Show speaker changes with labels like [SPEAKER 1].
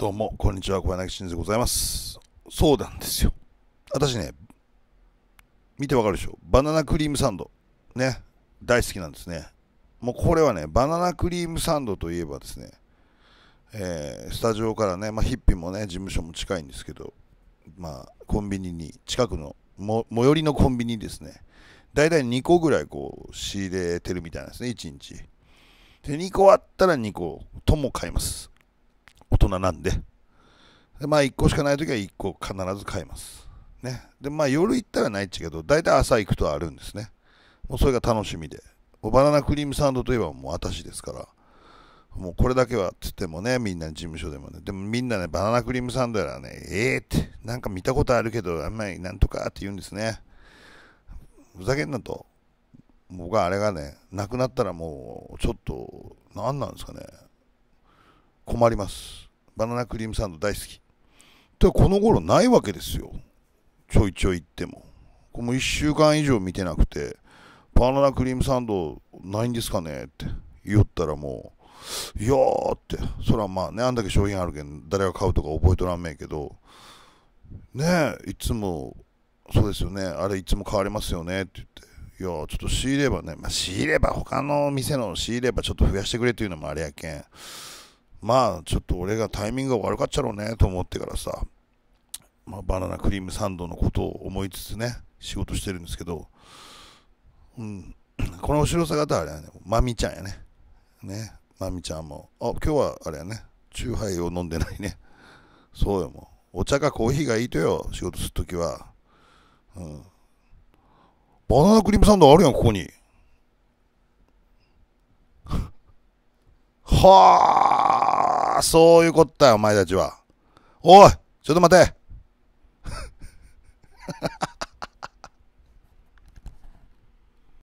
[SPEAKER 1] どうも、こんにちは、小柳慎でございます。そうなんですよ。私ね、見てわかるでしょ。バナナクリームサンド。ね、大好きなんですね。もうこれはね、バナナクリームサンドといえばですね、えー、スタジオからね、まあ、ヒッピーもね、事務所も近いんですけど、まあ、コンビニに、近くの、最寄りのコンビニですね、大体2個ぐらいこう、仕入れてるみたいなんですね、1日。で、2個あったら2個とも買います。人なんで。でまあ、1個しかないときは1個必ず買います。ね。で、まあ、夜行ったらないっちゃけど、大体朝行くとあるんですね。もうそれが楽しみで。バナナクリームサンドといえばもう私ですから。もうこれだけはっつってもね、みんな事務所でもね。でもみんなね、バナナクリームサンドやらね、ええー、って、なんか見たことあるけど、あんまりなんとかって言うんですね。ふざけんなと。僕はあれがね、なくなったらもう、ちょっと、何なんですかね。困ります。バナナクリームサンド大好き。とこの頃ないわけですよ。ちょいちょい行っても。こも1週間以上見てなくて、バナナクリームサンドないんですかねって言ったらもう、いやーって、そらまあね、あんだけ商品あるけん、誰が買うとか覚えとらんめんけど、ねえ、いつも、そうですよね、あれいつも変わりますよねって言って、いやちょっと仕入ればね、まあ、仕入れば、他の店の仕入ればちょっと増やしてくれっていうのもあれやけん、まあ、ちょっと俺がタイミングが悪かったろうねと思ってからさ、まあ、バナナクリームサンドのことを思いつつね、仕事してるんですけど、うん、この後ろ姿はあれやね、まみちゃんやね。ね、まみちゃんも、あ、今日はあれやね、チューハイを飲んでないね。そうよ、もう。お茶かコーヒーがいいとよ、仕事するときは。うん。バナナクリームサンドあるやん、ここに。はああそういうことだよ、お前たちは。おい、ちょっと待て。